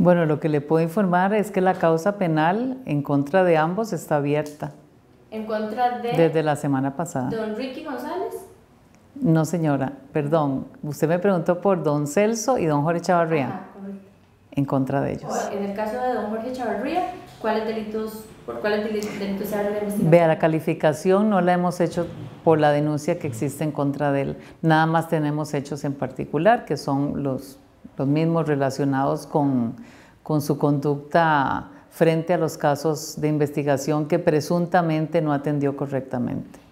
Bueno, lo que le puedo informar es que la causa penal en contra de ambos está abierta. ¿En contra de? Desde la semana pasada. ¿Don Ricky González? No, señora, perdón. Usted me preguntó por don Celso y don Jorge Chavarría. Ah, correcto. En contra de ellos. en el caso de don Jorge Chavarría, ¿cuáles delitos, por cuáles delitos se ha Vea, la calificación no la hemos hecho por la denuncia que existe en contra de él. Nada más tenemos hechos en particular, que son los los mismos relacionados con, con su conducta frente a los casos de investigación que presuntamente no atendió correctamente.